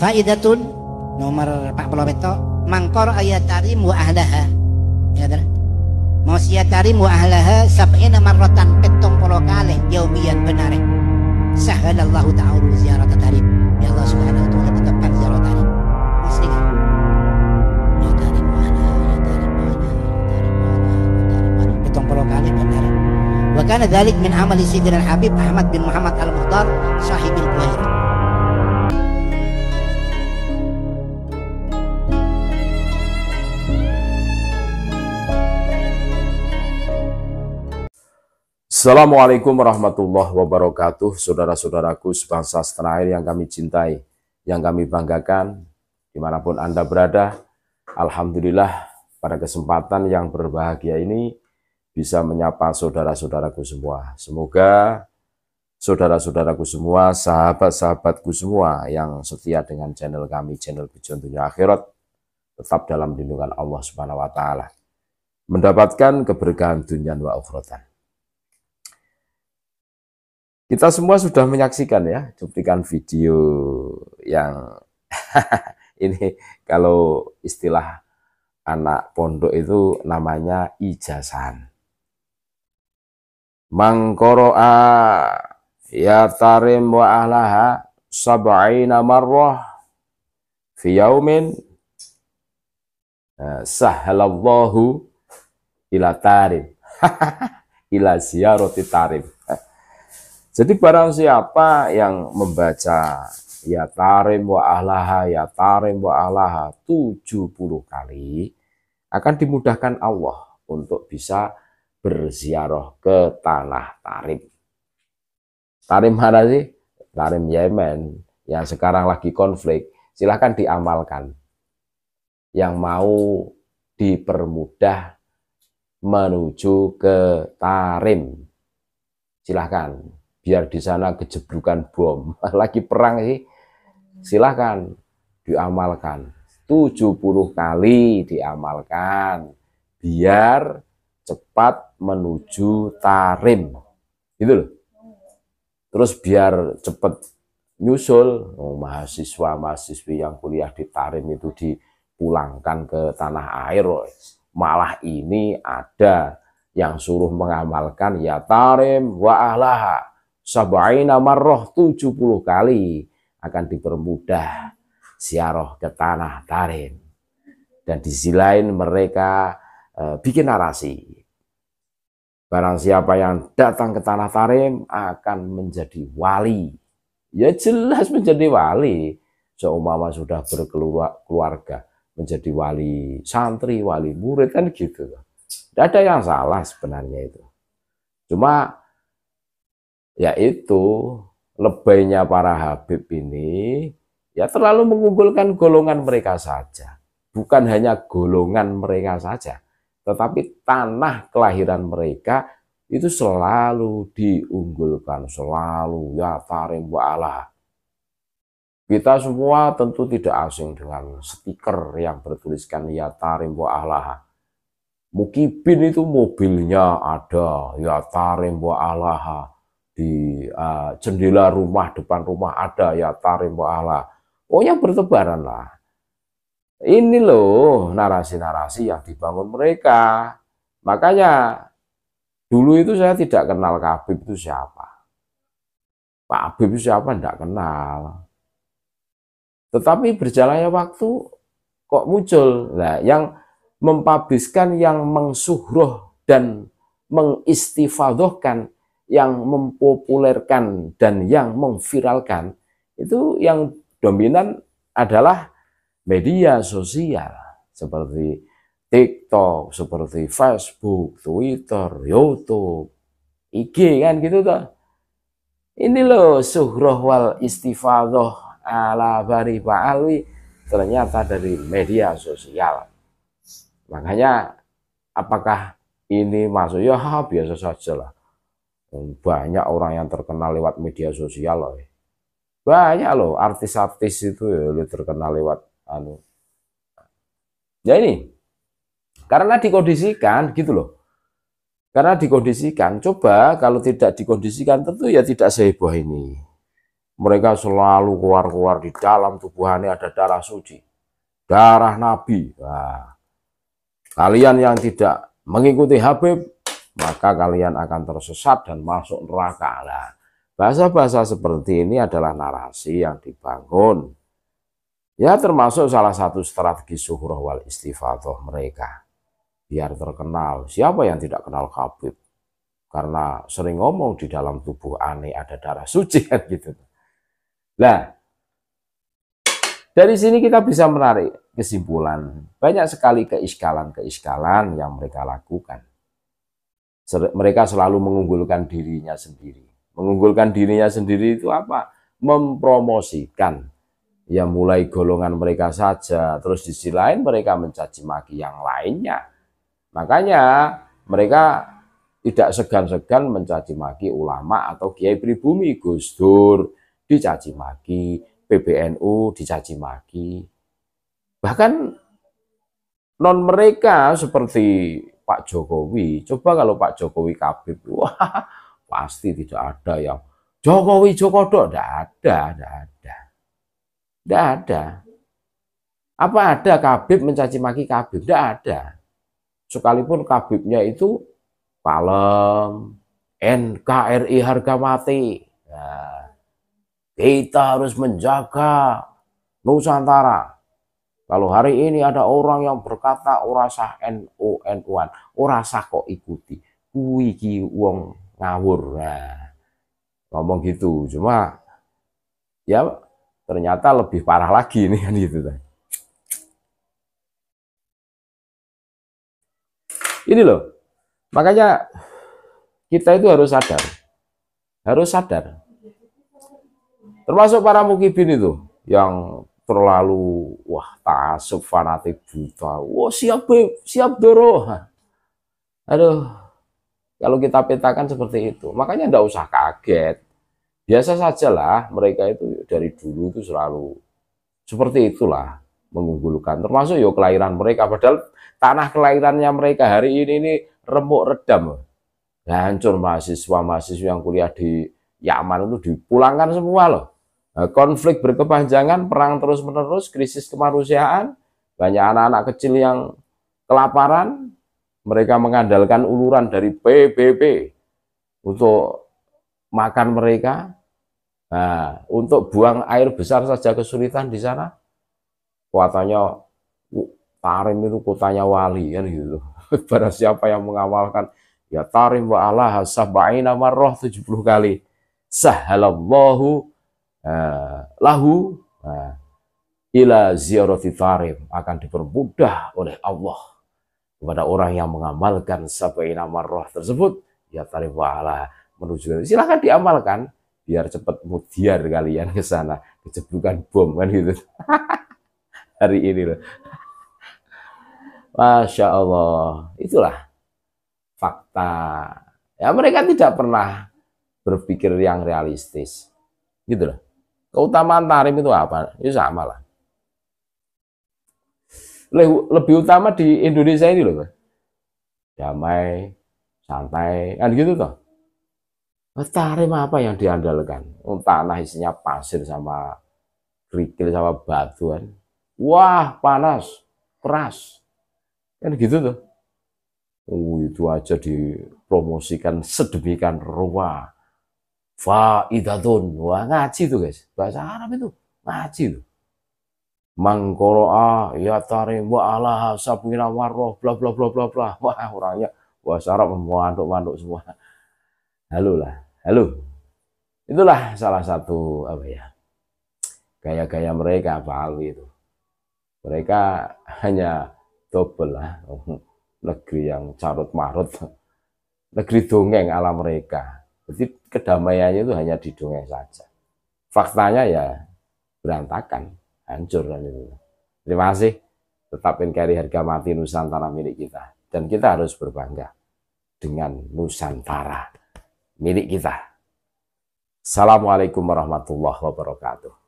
Faidatun nomor 40 beto mangkor ayatari mu ahlaha. Ya tara. mau siatari mu ahlaha nama rotan petong polo kali benar benare. Sahalallahu ta'ala ziarat tarim. Ya Allah subhanahu wa ta'ala tetapkan ziarat tarim. Muslimin. Ya tarim mana ya tarim mana ya tarim mana ya tarim mana Petong polo kali benare. Wa kana min amali Sayyidina Al-Habib Ahmad bin Muhammad al Muhtar sahibil Buhairah. Assalamualaikum warahmatullahi wabarakatuh, saudara-saudaraku sebangsa setanah air yang kami cintai, yang kami banggakan, dimanapun Anda berada. Alhamdulillah, pada kesempatan yang berbahagia ini bisa menyapa saudara-saudaraku semua. Semoga saudara-saudaraku semua, sahabat-sahabatku semua yang setia dengan channel kami, channel Bujuan Dunia Akhirat, tetap dalam lindungan Allah Subhanahu wa taala. Mendapatkan keberkahan dunia wa ukhrotan. Kita semua sudah menyaksikan ya cuplikan video yang ini kalau istilah anak pondok itu namanya ijazan. Mangkoroa ya tarim wa ahlaha sab'ina marrah fi yaumin eh, sahalallahu ila tarim ila ziyarati tarim jadi barang siapa yang membaca ya tarim wa alaha ya tarim wa alaha 70 kali akan dimudahkan Allah untuk bisa berziarah ke tanah Tarim. Tarim mana sih? Tarim Yemen yang sekarang lagi konflik. Silahkan diamalkan. Yang mau dipermudah menuju ke Tarim. Silahkan biar di sana kejeblukan bom. Lagi perang sih, silahkan diamalkan. 70 kali diamalkan biar cepat menuju tarim. Gitu loh. Terus biar cepat nyusul oh, mahasiswa mahasiswi yang kuliah di Tarim itu dipulangkan ke tanah air. Malah ini ada yang suruh mengamalkan ya Tarim wa ahlaha sabaina marroh 70 kali akan dipermudah siaroh ke tanah Tarim. Dan di sisi lain mereka e, bikin narasi. Barang siapa yang datang ke tanah Tarim akan menjadi wali. Ya jelas menjadi wali. seumama sudah berkeluarga menjadi wali santri, wali murid kan gitu. Tidak ada yang salah sebenarnya itu. Cuma yaitu lebaynya para Habib ini ya terlalu mengunggulkan golongan mereka saja. Bukan hanya golongan mereka saja, tetapi tanah kelahiran mereka itu selalu diunggulkan, selalu ya tarim wa'ala. Kita semua tentu tidak asing dengan stiker yang bertuliskan ya tarim wa'ala. Mukibin itu mobilnya ada, ya tarim wa'alaha di uh, jendela rumah depan rumah ada ya tarim wa'ala. Oh yang bertebaran lah. Ini loh narasi-narasi yang dibangun mereka. Makanya dulu itu saya tidak kenal Kabib itu siapa. Pak Habib itu siapa tidak kenal. Tetapi berjalannya waktu kok muncul. Nah, yang mempabiskan yang mengsuhroh dan mengistifadohkan yang mempopulerkan dan yang memviralkan itu yang dominan adalah media sosial seperti TikTok, seperti Facebook, Twitter, YouTube, IG kan gitu toh. Ini loh suhroh wal istifadoh ala bari alwi ternyata dari media sosial. Makanya apakah ini masuk ya biasa saja banyak orang yang terkenal lewat media sosial loh. Ya. Banyak loh artis-artis itu ya, terkenal lewat anu. Ya ini. Karena dikondisikan gitu loh. Karena dikondisikan, coba kalau tidak dikondisikan tentu ya tidak seheboh ini. Mereka selalu keluar-keluar di dalam tubuhannya ada darah suci. Darah Nabi. wah kalian yang tidak mengikuti Habib, maka kalian akan tersesat dan masuk neraka. Nah, bahasa-bahasa seperti ini adalah narasi yang dibangun. Ya termasuk salah satu strategi suhurah wal istifatoh mereka. Biar terkenal. Siapa yang tidak kenal kabut? Karena sering ngomong di dalam tubuh aneh ada darah suci kan gitu. Nah, dari sini kita bisa menarik kesimpulan. Banyak sekali keiskalan-keiskalan yang mereka lakukan mereka selalu mengunggulkan dirinya sendiri. Mengunggulkan dirinya sendiri itu apa? Mempromosikan. Ya mulai golongan mereka saja, terus di sisi lain mereka mencaci maki yang lainnya. Makanya mereka tidak segan-segan mencaci maki ulama atau kiai pribumi Gus Dur dicaci maki, PBNU dicaci maki. Bahkan non mereka seperti Pak Jokowi. Coba kalau Pak Jokowi kabib, wah pasti tidak ada yang Jokowi Jokodo, tidak ada, tidak ada, tidak ada. Apa ada kabib mencaci maki kabib? Tidak ada. Sekalipun kabibnya itu Palem, NKRI harga mati. Nah, kita harus menjaga Nusantara. Kalau hari ini ada orang yang berkata ora sah NU an, ora sah kok ikuti. Kuwi ki wong ngawur. Nah, ngomong gitu. Cuma ya ternyata lebih parah lagi ini kan gitu. kan. Ini loh. Makanya kita itu harus sadar. Harus sadar. Termasuk para mukibin itu yang terlalu wah tasuk fanatik buta. Wah siap be, siap doro. Aduh, kalau kita petakan seperti itu, makanya tidak usah kaget. Biasa sajalah mereka itu dari dulu itu selalu seperti itulah mengunggulkan. Termasuk yo kelahiran mereka, padahal tanah kelahirannya mereka hari ini ini remuk redam. Hancur mahasiswa-mahasiswa yang kuliah di Yaman itu dipulangkan semua loh Nah, konflik berkepanjangan, perang terus-menerus, krisis kemanusiaan, banyak anak-anak kecil yang kelaparan, mereka mengandalkan uluran dari PBB untuk makan mereka. Nah, untuk buang air besar saja kesulitan di sana. kuatannya Tarim itu kotanya wali kan gitu. pada siapa yang mengawalkan ya Tarim wa Allah roh tujuh puluh kali. Sahalallahu Eh, lahu uh, ila ziarati tarim akan dipermudah oleh Allah kepada orang yang mengamalkan nama roh tersebut ya tarif waala menuju silahkan diamalkan biar cepat mutiar kalian ke sana kejebukan bom kan gitu hari ini loh Masya Allah itulah fakta ya mereka tidak pernah berpikir yang realistis gitu loh Keutamaan tarim itu apa? Itu ya sama lah. Lebih utama di Indonesia ini loh, damai, santai, kan gitu toh. Tarim apa yang diandalkan? Oh, tanah isinya pasir sama kerikil sama batuan. Wah panas, keras, kan gitu tuh. Oh, itu aja dipromosikan sedemikian rupa faidatun. Wah, ngaji tuh guys. Bahasa Arab itu ngaji tuh. Mangkoroa, ya tarim, wa alaha, sabina warroh, bla bla bla bla bla. Wah, orangnya bahasa Arab manduk-manduk semua. Halo lah, halo. Itulah salah satu apa ya gaya-gaya mereka Pak Alwi itu. Mereka hanya double lah negeri yang carut marut, negeri dongeng ala mereka. Jadi kedamaiannya itu hanya di dongeng saja. Faktanya ya berantakan, hancur dan itu. Terima kasih. Tetap NKRI harga mati Nusantara milik kita. Dan kita harus berbangga dengan Nusantara milik kita. Assalamualaikum warahmatullahi wabarakatuh.